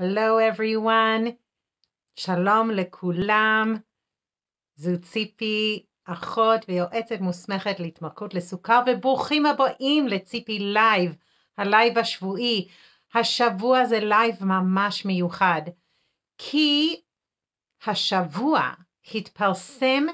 Hello everyone, שלום לכולם, זו ציפי, אחות ויועצת מוסמכת להתמכרות לסוכר, וברוכים הבאים לציפי לייב, הלייב השבועי. השבוע זה לייב ממש מיוחד, כי השבוע התפרסם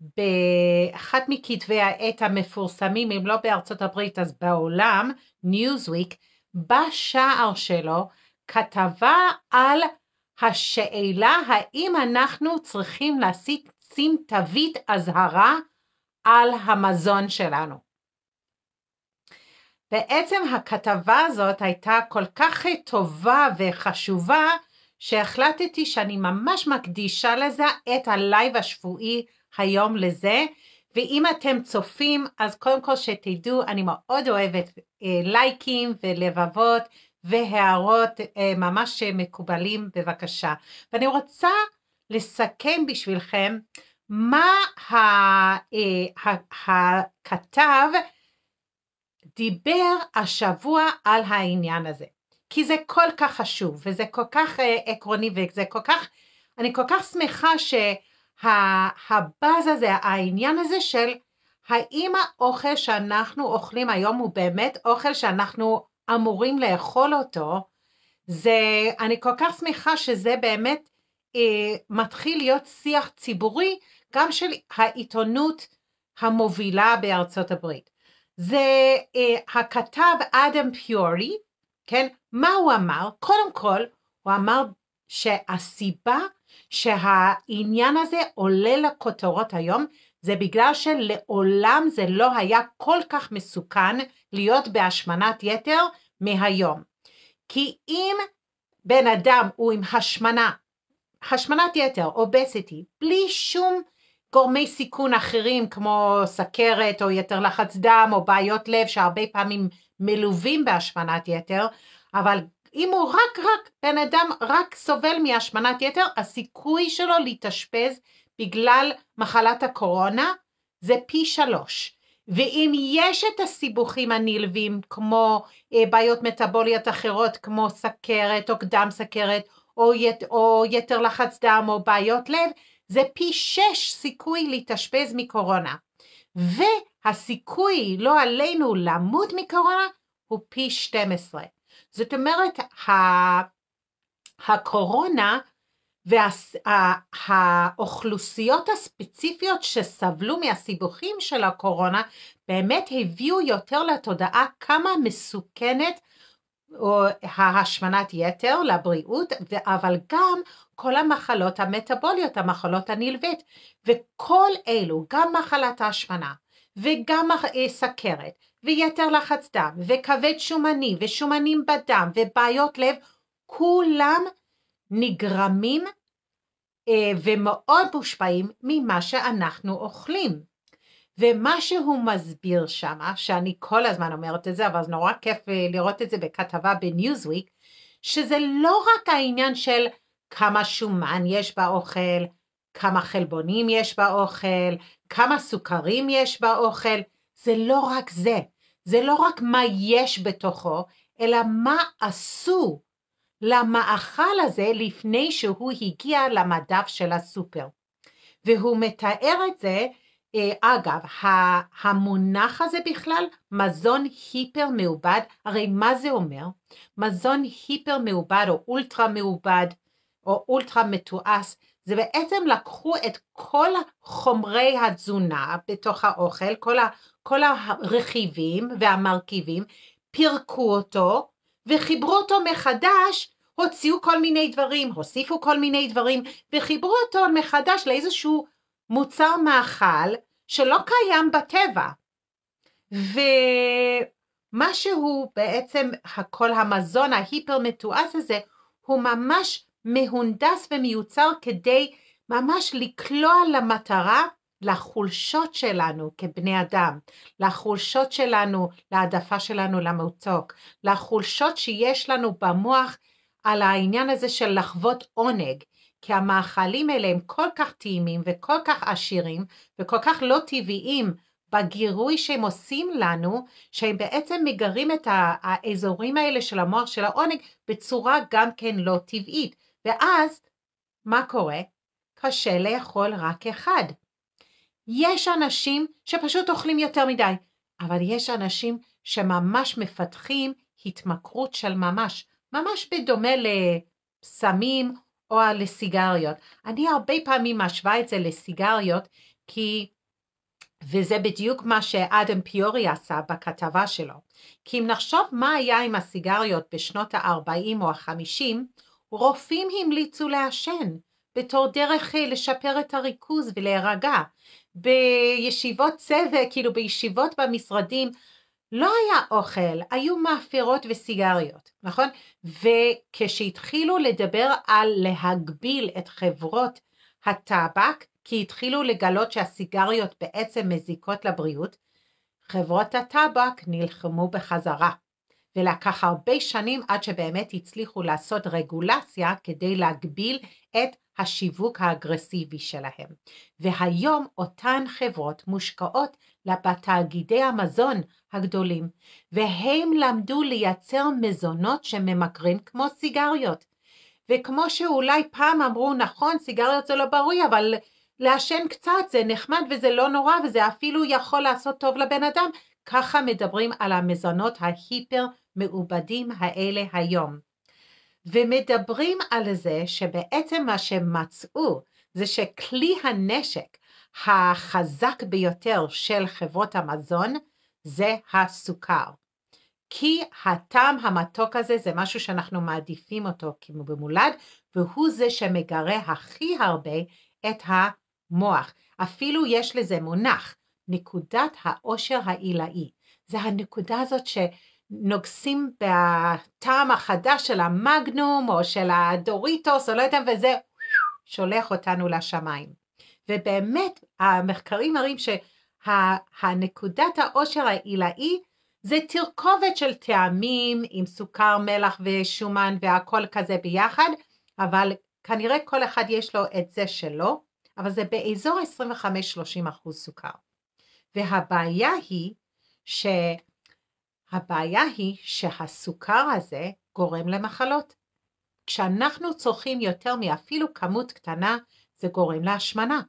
באחד מכתבי העת המפורסמים, אם לא בארצות הברית אז בעולם, Newsweek, בשער שלו, כתבה על השאלה האם אנחנו צריכים לשים תווית אזהרה על המזון שלנו. בעצם הכתבה הזאת הייתה כל כך טובה וחשובה שהחלטתי שאני ממש מקדישה לזה את הלייב השבועי היום לזה, ואם אתם צופים אז קודם כל שתדעו אני מאוד אוהבת אה, לייקים ולבבות והערות אה, ממש מקובלים בבקשה. ואני רוצה לסכם בשבילכם מה אה, הכתב דיבר השבוע על העניין הזה. כי זה כל כך חשוב וזה כל כך אה, עקרוני וזה כל כך, אני כל כך שמחה שהבאז הזה, העניין הזה של האם האוכל שאנחנו אוכלים היום הוא באמת אוכל שאנחנו אמורים לאכול אותו, זה, אני כל כך שמחה שזה באמת אה, מתחיל להיות שיח ציבורי, גם של העיתונות המובילה בארצות הברית. זה אה, הכתב אדם פיורי, כן? מה הוא אמר? קודם כל, הוא אמר שהסיבה שהעניין הזה עולה לכותרות היום זה בגלל שלעולם זה לא היה כל כך מסוכן להיות בהשמנת יתר מהיום. כי אם בן אדם הוא עם השמנה, השמנת יתר, אובסיטי, בלי שום גורמי סיכון אחרים כמו סכרת או יתר לחץ דם או בעיות לב שהרבה פעמים מלווים בהשמנת יתר, אבל אם הוא רק רק בן אדם רק סובל מהשמנת יתר, הסיכוי שלו להתאשפז בגלל מחלת הקורונה זה פי שלוש. ואם יש את הסיבוכים הנלווים, כמו אה, בעיות מטאבוליות אחרות, כמו סכרת או קדם סכרת, או, ית, או יתר לחץ דם או בעיות לב, זה פי שש סיכוי להתאשפז מקורונה. והסיכוי, לא עלינו, למות מקורונה, הוא פי 12. זאת אומרת, ה... הקורונה והאוכלוסיות וה, הספציפיות שסבלו מהסיבוכים של הקורונה באמת הביאו יותר לתודעה כמה מסוכנת או ההשמנת יתר לבריאות, אבל גם כל המחלות המטבוליות, המחלות הנלווית, וכל אלו, גם מחלת ההשמנה, וגם אה, סכרת, ויתר לחץ דם, וכבד שומני, ושומנים בדם, ובעיות לב, כולם נגרמים אה, ומאוד מושפעים ממה שאנחנו אוכלים. ומה שהוא מסביר שם, שאני כל הזמן אומרת את זה, אבל זה נורא כיף אה, לראות את זה בכתבה בניוזוויק, שזה לא רק העניין של כמה שומן יש באוכל, כמה חלבונים יש באוכל, כמה סוכרים יש באוכל, זה לא רק זה. זה לא רק מה יש בתוכו, אלא מה עשו למאכל הזה לפני שהוא הגיע למדף של הסופר. והוא מתאר את זה, אה, אגב, המונח הזה בכלל, מזון היפר מעובד, הרי מה זה אומר? מזון היפר מעובד או אולטרה מעובד או אולטרה מתועש, זה בעצם לקחו את כל חומרי התזונה בתוך האוכל, כל, ה, כל הרכיבים והמרכיבים, פירקו אותו וחיברו אותו מחדש הוציאו כל מיני דברים, הוסיפו כל מיני דברים, וחיברו אותו מחדש לאיזשהו מוצר מאכל שלא קיים בטבע. ומה שהוא בעצם, כל המזון ההיפר מתועש הזה, הוא ממש מהונדס ומיוצר כדי ממש לקלוע למטרה, לחולשות שלנו כבני אדם, לחולשות שלנו, להעדפה שלנו למותוק, לחולשות שיש לנו במוח על העניין הזה של לחוות עונג, כי המאכלים האלה הם כל כך טעימים וכל כך עשירים וכל כך לא טבעיים בגירוי שהם עושים לנו, שהם בעצם מגרים את האזורים האלה של המוח של העונג בצורה גם כן לא טבעית. ואז, מה קורה? קשה לאכול רק אחד. יש אנשים שפשוט אוכלים יותר מדי, אבל יש אנשים שממש מפתחים התמכרות של ממש, ממש בדומה לסמים או לסיגריות. אני הרבה פעמים משווה את זה לסיגריות, כי, וזה בדיוק מה שאדם פיורי עשה בכתבה שלו, כי אם נחשוב מה היה עם הסיגריות בשנות ה-40 או ה-50, רופאים המליצו לעשן בתור דרך אה, לשפר את הריכוז ולהירגע. בישיבות צוות, כאילו בישיבות במשרדים, לא היה אוכל, היו מאפירות וסיגריות, נכון? וכשהתחילו לדבר על להגביל את חברות הטבק, כי התחילו לגלות שהסיגריות בעצם מזיקות לבריאות, חברות הטבק נלחמו בחזרה. ולקח הרבה שנים עד שבאמת הצליחו לעשות רגולציה כדי להגביל את השיווק האגרסיבי שלהם. והיום אותן חברות מושקעות בתאגידי המזון הגדולים, והם למדו לייצר מזונות שממכרים כמו סיגריות. וכמו שאולי פעם אמרו, נכון, סיגריות זה לא בריא, אבל לעשן קצת זה נחמד וזה לא נורא וזה אפילו יכול לעשות טוב לבן אדם, ככה מדברים על המזונות ההיפר מעובדים האלה היום. ומדברים על זה שבעצם מה שמצאו זה שכלי הנשק החזק ביותר של חברות המזון זה הסוכר. כי הטעם המתוק הזה זה משהו שאנחנו מעדיפים אותו כמו במולד, והוא זה שמגרה הכי הרבה את המוח. אפילו יש לזה מונח, נקודת העושר העילאי. זה הנקודה הזאת ש, נוגסים בטעם החדש של המגנום או של הדוריטוס או לא יודעת, וזה שולח אותנו לשמיים. ובאמת המחקרים מראים שהנקודת שה, העושר העילאי זה תרכובת של טעמים עם סוכר, מלח ושומן והכל כזה ביחד, אבל כנראה כל אחד יש לו את זה שלו, אבל זה באזור 25-30 אחוז סוכר. והבעיה היא ש... הבעיה היא שהסוכר הזה גורם למחלות. כשאנחנו צורכים יותר מאפילו כמות קטנה, זה גורם להשמנה.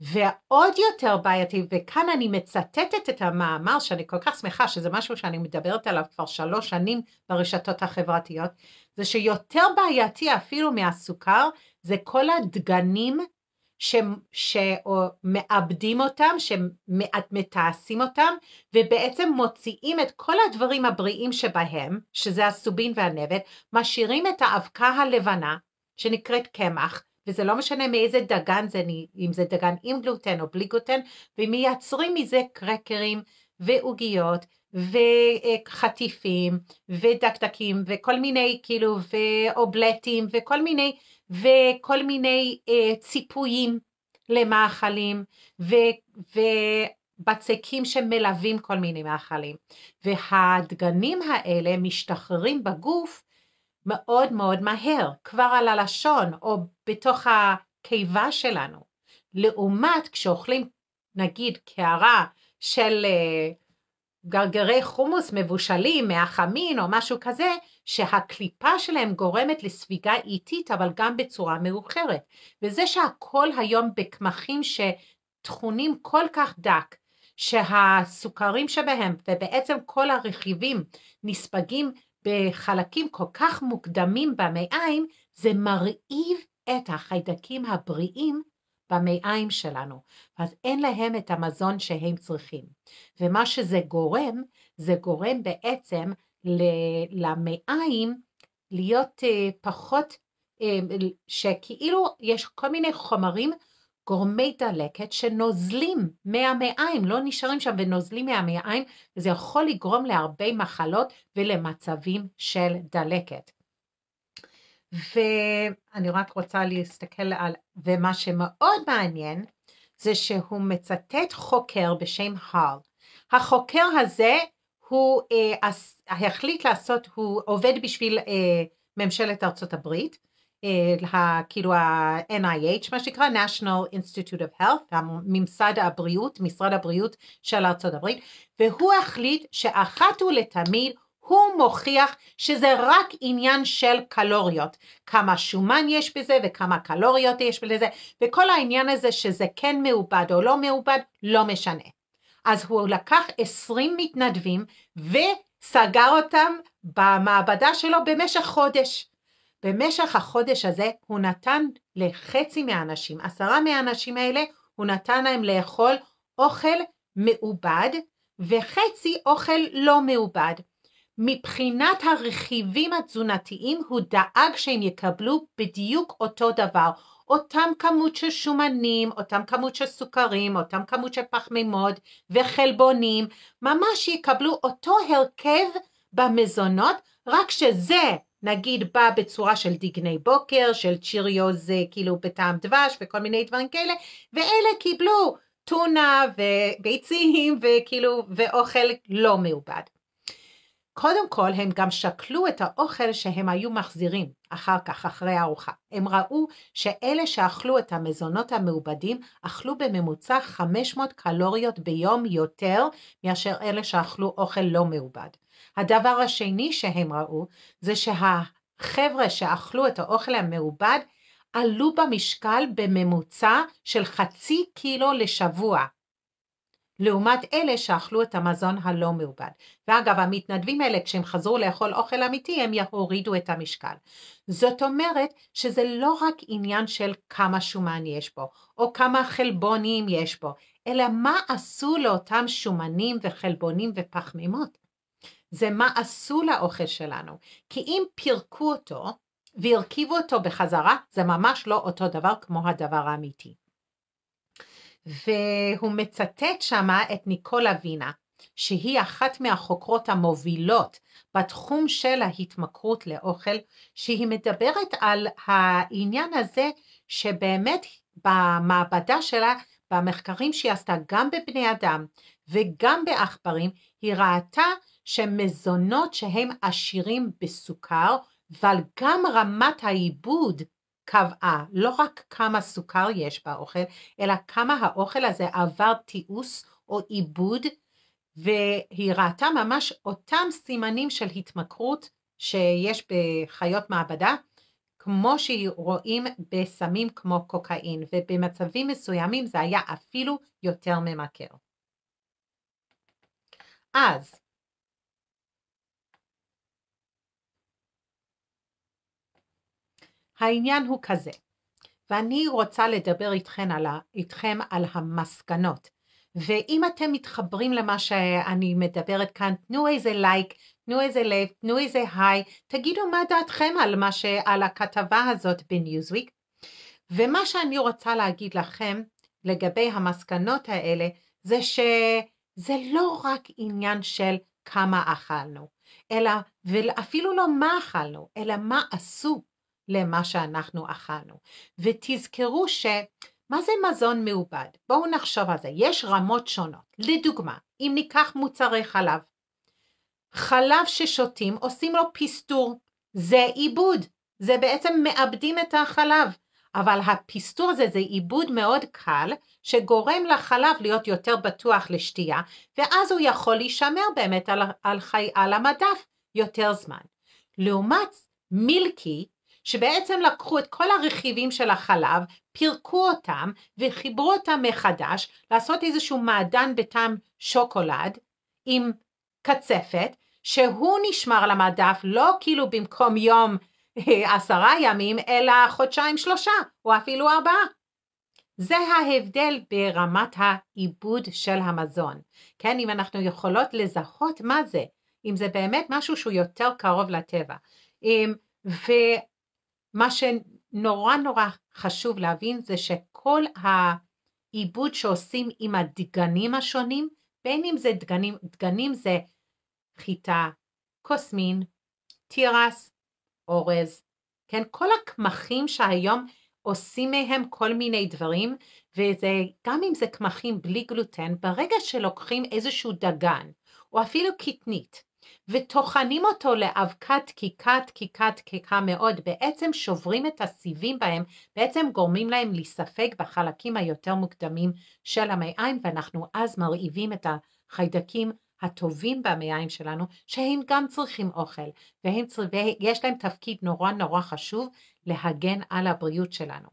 ועוד יותר בעייתי, וכאן אני מצטטת את המאמר שאני כל כך שמחה שזה משהו שאני מדברת עליו כבר שלוש שנים ברשתות החברתיות, זה שיותר בעייתי אפילו מהסוכר זה כל הדגנים ש, שמאבדים אותם, שמתעשים אותם, ובעצם מוציאים את כל הדברים הבריאים שבהם, שזה הסובין והנבט, משאירים את האבקה הלבנה, שנקראת קמח, וזה לא משנה מאיזה דגן זה, אם זה דגן עם גלוטן או בלי גלוטן, ומייצרים מזה קרקרים ועוגיות וחטיפים ודקדקים וכל מיני כאילו ואובלטים וכל מיני וכל מיני אה, ציפויים למאכלים ו, ובצקים שמלווים כל מיני מאכלים. והדגנים האלה משתחררים בגוף מאוד מאוד מהר, כבר על הלשון או בתוך הקיבה שלנו. לעומת כשאוכלים נגיד קערה של אה, גרגרי חומוס מבושלים מהחמין או משהו כזה, שהקליפה שלהם גורמת לספיגה איטית אבל גם בצורה מאוחרת. וזה שהכל היום בקמחים שטחונים כל כך דק, שהסוכרים שבהם ובעצם כל הרכיבים נספגים בחלקים כל כך מוקדמים במעיים, זה מרעיב את החיידקים הבריאים במעיים שלנו, אז אין להם את המזון שהם צריכים. ומה שזה גורם, זה גורם בעצם למעיים להיות אה, פחות, אה, שכאילו יש כל מיני חומרים גורמי דלקת שנוזלים מהמעיים, לא נשארים שם ונוזלים מהמעיים, וזה יכול לגרום להרבה מחלות ולמצבים של דלקת. ואני רק רוצה להסתכל על, ומה שמאוד מעניין זה שהוא מצטט חוקר בשם הל. החוקר הזה הוא אה, החליט לעשות, הוא עובד בשביל אה, ממשלת ארצות הברית, אה, כאילו ה-NIH מה שנקרא, national institute of health, הממסד הבריאות, משרד הבריאות של ארצות הברית, והוא החליט שאחת ולתמיד הוא מוכיח שזה רק עניין של קלוריות. כמה שומן יש בזה וכמה קלוריות יש בזה, וכל העניין הזה שזה כן מעובד או לא מעובד, לא משנה. אז הוא לקח 20 מתנדבים וסגר אותם במעבדה שלו במשך חודש. במשך החודש הזה הוא נתן לחצי מהאנשים, עשרה מהאנשים האלה, הוא נתן להם לאכול אוכל מעובד וחצי אוכל לא מעובד. מבחינת הרכיבים התזונתיים הוא דאג שהם יקבלו בדיוק אותו דבר, אותם כמות של שומנים, אותם כמות של סוכרים, אותם כמות של פחמימות וחלבונים, ממש יקבלו אותו הרכב במזונות, רק שזה נגיד בא בצורה של דגני בוקר, של צ'יריוז אה, כאילו בטעם דבש וכל מיני דברים כאלה, ואלה קיבלו טונה וביצים וכאילו ואוכל לא מעובד. קודם כל הם גם שקלו את האוכל שהם היו מחזירים אחר כך, אחרי הארוחה. הם ראו שאלה שאכלו את המזונות המעובדים אכלו בממוצע 500 קלוריות ביום יותר מאשר אלה שאכלו אוכל לא מעובד. הדבר השני שהם ראו זה שהחבר'ה שאכלו את האוכל המעובד עלו במשקל בממוצע של חצי קילו לשבוע לעומת אלה שאכלו את המזון הלא מעובד. ואגב, המתנדבים האלה, כשהם חזרו לאכול אוכל אמיתי, הם יורידו את המשקל. זאת אומרת שזה לא רק עניין של כמה שומן יש בו, או כמה חלבונים יש בו, אלא מה עשו לאותם שומנים וחלבונים ופחמימות. זה מה עשו לאוכל שלנו. כי אם פירקו אותו והרכיבו אותו בחזרה, זה ממש לא אותו דבר כמו הדבר האמיתי. והוא מצטט שמה את ניקולה וינה, שהיא אחת מהחוקרות המובילות בתחום של ההתמכרות לאוכל, שהיא מדברת על העניין הזה שבאמת במעבדה שלה, במחקרים שהיא עשתה גם בבני אדם וגם בעכברים, היא ראתה שמזונות שהם עשירים בסוכר, אבל גם רמת העיבוד קבעה לא רק כמה סוכר יש באוכל, אלא כמה האוכל הזה עבר תיעוש או עיבוד, והיא ראתה ממש אותם סימנים של התמכרות שיש בחיות מעבדה, כמו שרואים בסמים כמו קוקאין, ובמצבים מסוימים זה היה אפילו יותר ממכר. אז העניין הוא כזה, ואני רוצה לדבר איתכן על ה, איתכם על המסקנות. ואם אתם מתחברים למה שאני מדברת כאן, תנו איזה לייק, תנו איזה לב, תנו איזה היי, תגידו מה דעתכם על, מה ש... על הכתבה הזאת בניוזוויק. ומה שאני רוצה להגיד לכם לגבי המסקנות האלה, זה שזה לא רק עניין של כמה אכלנו, אלא, ואפילו לא מה אכלנו, אלא מה עשו למה שאנחנו אכלנו. ותזכרו ש... מה זה מזון מעובד? בואו נחשוב על זה. יש רמות שונות. לדוגמה, אם ניקח מוצרי חלב, חלב ששותים עושים לו פסטור. זה עיבוד. זה בעצם מאבדים את החלב. אבל הפסטור הזה זה עיבוד מאוד קל, שגורם לחלב להיות יותר בטוח לשתייה, ואז הוא יכול להישמר באמת על, על, חי, על המדף יותר זמן. לעומת מילקי, שבעצם לקחו את כל הרכיבים של החלב, פירקו אותם וחיברו אותם מחדש, לעשות איזשהו מעדן בטעם שוקולד עם קצפת, שהוא נשמר על המדף לא כאילו במקום יום אה, עשרה ימים, אלא חודשיים שלושה, או אפילו ארבעה. זה ההבדל ברמת העיבוד של המזון. כן, אם אנחנו יכולות לזהות מה זה, אם זה באמת משהו שהוא יותר קרוב לטבע. אם, מה שנורא נורא חשוב להבין זה שכל העיבוד שעושים עם הדגנים השונים, בין אם זה דגנים, דגנים זה חיטה, קוסמין, תירס, אורז, כן? כל הקמחים שהיום עושים מהם כל מיני דברים, וזה, גם אם זה קמחים בלי גלוטן, ברגע שלוקחים איזשהו דגן, או אפילו קטנית, וטוחנים אותו לאבקת קיקת קיקת קקה מאוד, בעצם שוברים את הסיבים בהם, בעצם גורמים להם להיספג בחלקים היותר מוקדמים של המעיים, ואנחנו אז מרעיבים את החיידקים הטובים במעיים שלנו, שהם גם צריכים אוכל, והם צר... ויש להם תפקיד נורא נורא חשוב להגן על הבריאות שלנו.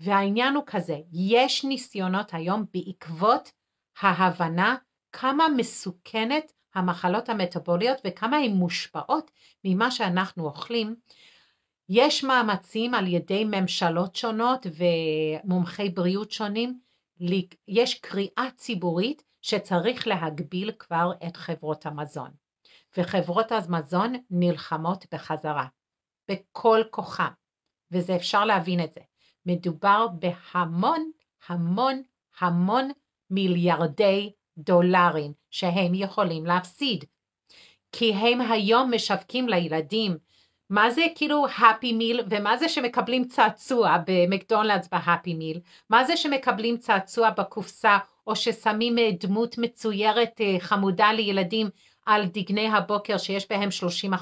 והעניין הוא כזה, יש ניסיונות היום בעקבות ההבנה כמה מסוכנת המחלות המטבוליות וכמה הן מושפעות ממה שאנחנו אוכלים. יש מאמצים על ידי ממשלות שונות ומומחי בריאות שונים, יש קריאה ציבורית שצריך להגביל כבר את חברות המזון. וחברות המזון נלחמות בחזרה, בכל כוחם, וזה אפשר להבין את זה. מדובר בהמון המון המון מיליארדי דולרים שהם יכולים להפסיד. כי הם היום משווקים לילדים. מה זה כאילו happy meal ומה זה שמקבלים צעצוע במקדונלדס בהפי מיל? מה זה שמקבלים צעצוע בקופסה או ששמים אה, דמות מצוירת אה, חמודה לילדים על דגני הבוקר שיש בהם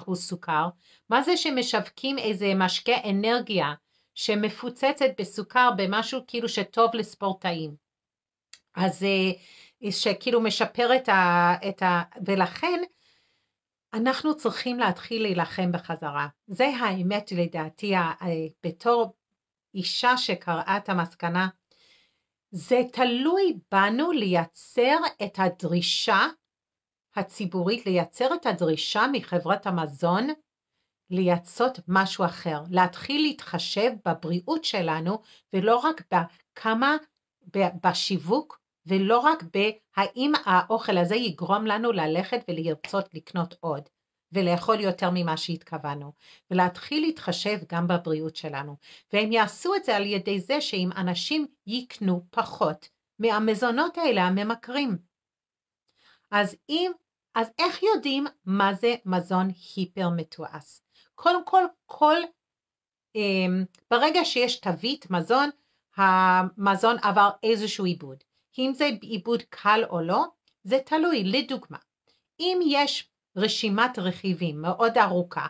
30% סוכר? מה זה שמשווקים איזה משקה אנרגיה שמפוצצת בסוכר במשהו כאילו שטוב לספורטאים? אז אה, אה, שכאילו משפר את ה... את ה ולכן אנחנו צריכים להתחיל להילחם בחזרה. זה האמת לדעתי, אה, בתור אישה שקראה את המסקנה, זה תלוי בנו לייצר את הדרישה הציבורית, לייצר את הדרישה מחברת המזון לייצות משהו אחר, להתחיל להתחשב בבריאות שלנו ולא רק בכמה, בשיווק ולא רק בהאם האוכל הזה יגרום לנו ללכת ולרצות לקנות עוד ולאכול יותר ממה שהתכוונו, ולהתחיל להתחשב גם בבריאות שלנו. והם יעשו את זה על ידי זה שאם אנשים יקנו פחות מהמזונות האלה הממכרים. אז אם, אז איך יודעים מה זה מזון היפר מתועש? קודם כל, כל, אה, ברגע שיש תווית מזון, המזון עבר איזשהו עיבוד. כי אם זה בעיבוד קל או לא, זה תלוי. לדוגמה, אם יש רשימת רכיבים מאוד ארוכה,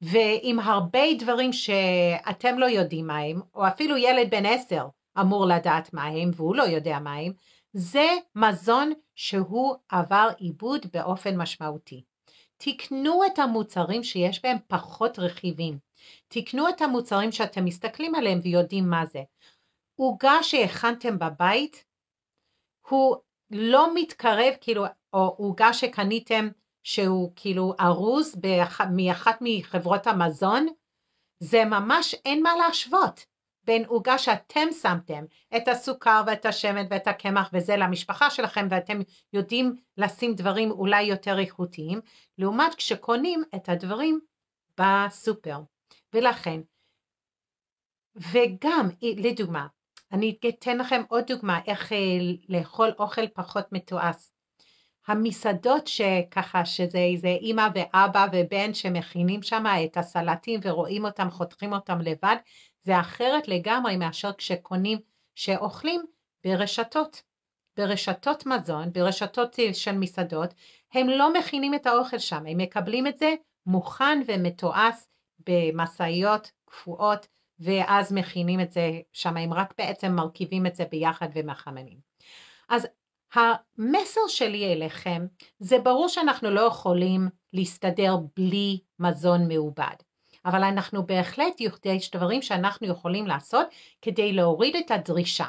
ועם הרבה דברים שאתם לא יודעים מה הם, או אפילו ילד בן עשר אמור לדעת מה הם והוא לא יודע מה הם, זה מזון שהוא עבר עיבוד באופן משמעותי. תקנו את המוצרים שיש בהם פחות רכיבים. תקנו את המוצרים שאתם מסתכלים עליהם ויודעים מה זה. עוגה שהכנתם בבית, הוא לא מתקרב, כאילו, או עוגה שקניתם שהוא כאילו ארוז מאחת מחברות המזון, זה ממש אין מה להשוות בין עוגה שאתם שמתם את הסוכר ואת השמן ואת הקמח וזה למשפחה שלכם ואתם יודעים לשים דברים אולי יותר איכותיים, לעומת כשקונים את הדברים בסופר. ולכן, וגם לדוגמה, אני אתן לכם עוד דוגמה איך אה, לאכול אוכל פחות מתועש. המסעדות שככה, שזה איזה אימא ואבא ובן שמכינים שם את הסלטים ורואים אותם, חותכים אותם לבד, זה אחרת לגמרי מאשר כשקונים, שאוכלים ברשתות. ברשתות מזון, ברשתות אה, של מסעדות, הם לא מכינים את האוכל שם, הם מקבלים את זה מוכן ומתועש במשאיות קפואות ואז מכינים את זה שם, הם רק בעצם מרכיבים את זה ביחד ומחממים. אז המסר שלי אליכם, זה ברור שאנחנו לא יכולים להסתדר בלי מזון מעובד, אבל אנחנו בהחלט, יש דברים שאנחנו יכולים לעשות כדי להוריד את הדרישה.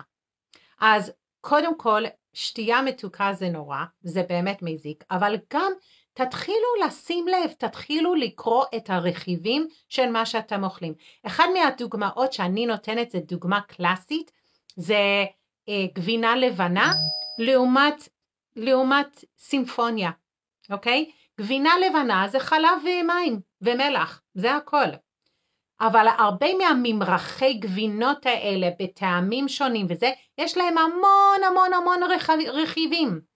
אז קודם כל, שתייה מתוקה זה נורא, זה באמת מזיק, אבל גם תתחילו לשים לב, תתחילו לקרוא את הרכיבים של מה שאתם אוכלים. אחד מהדוגמאות שאני נותנת זה דוגמה קלאסית, זה אה, גבינה לבנה לעומת, לעומת סימפוניה, אוקיי? גבינה לבנה זה חלב ומים ומלח, זה הכל. אבל הרבה מהממרחי גבינות האלה בטעמים שונים וזה, יש להם המון המון המון רכיבים.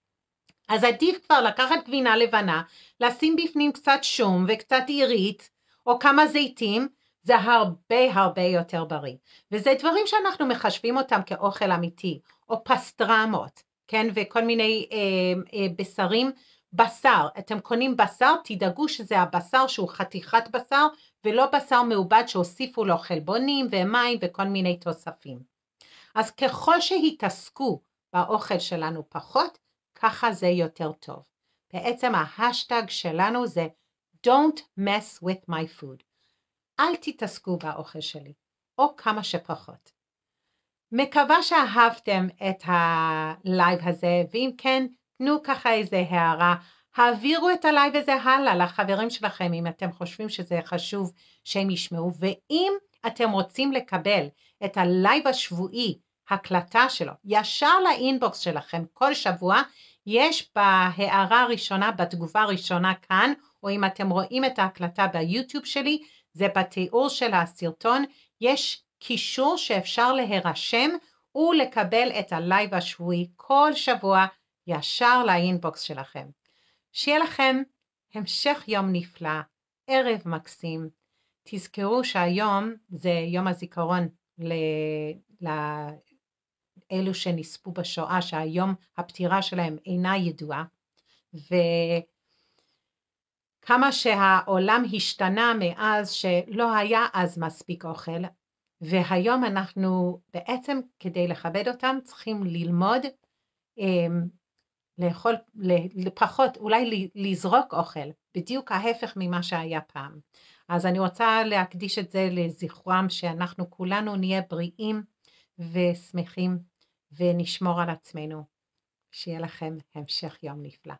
אז עדיף כבר לקחת גבינה לבנה, לשים בפנים קצת שום וקצת עירית, או כמה זיתים, זה הרבה הרבה יותר בריא. וזה דברים שאנחנו מחשבים אותם כאוכל אמיתי, או פסטרמות, כן? וכל מיני אה, אה, בשרים. בשר, אתם קונים בשר, תדאגו שזה הבשר שהוא חתיכת בשר, ולא בשר מעובד שהוסיפו לו חלבונים ומים וכל מיני תוספים. אז ככל שהתעסקו באוכל שלנו פחות, ככה זה יותר טוב. בעצם ההשטג שלנו זה Don't mess with my food. אל תתעסקו באוכל שלי, או כמה שפחות. מקווה שאהבתם את הלייב הזה, ואם כן, תנו ככה איזה הערה. העבירו את הלייב הזה הלאה לחברים שלכם, אם אתם חושבים שזה חשוב שהם ישמעו. ואם אתם רוצים לקבל את הלייב השבועי ההקלטה שלו, ישר לאינבוקס שלכם כל שבוע, יש בהערה הראשונה, בתגובה הראשונה כאן, או אם אתם רואים את ההקלטה ביוטיוב שלי, זה בתיאור של הסרטון, יש קישור שאפשר להירשם ולקבל את הלייב השבועי כל שבוע ישר לאינבוקס שלכם. שיהיה לכם המשך יום נפלא, ערב מקסים. תזכרו שהיום זה יום הזיכרון ל... ל... אלו שנספו בשואה, שהיום הפטירה שלהם אינה ידועה, וכמה שהעולם השתנה מאז שלא היה אז מספיק אוכל, והיום אנחנו בעצם כדי לכבד אותם צריכים ללמוד אמ, לאכול, לפחות אולי לזרוק אוכל, בדיוק ההפך ממה שהיה פעם. אז אני רוצה להקדיש את זה לזכרם שאנחנו כולנו נהיה בריאים ושמחים ונשמור על עצמנו. שיהיה לכם המשך יום נפלא.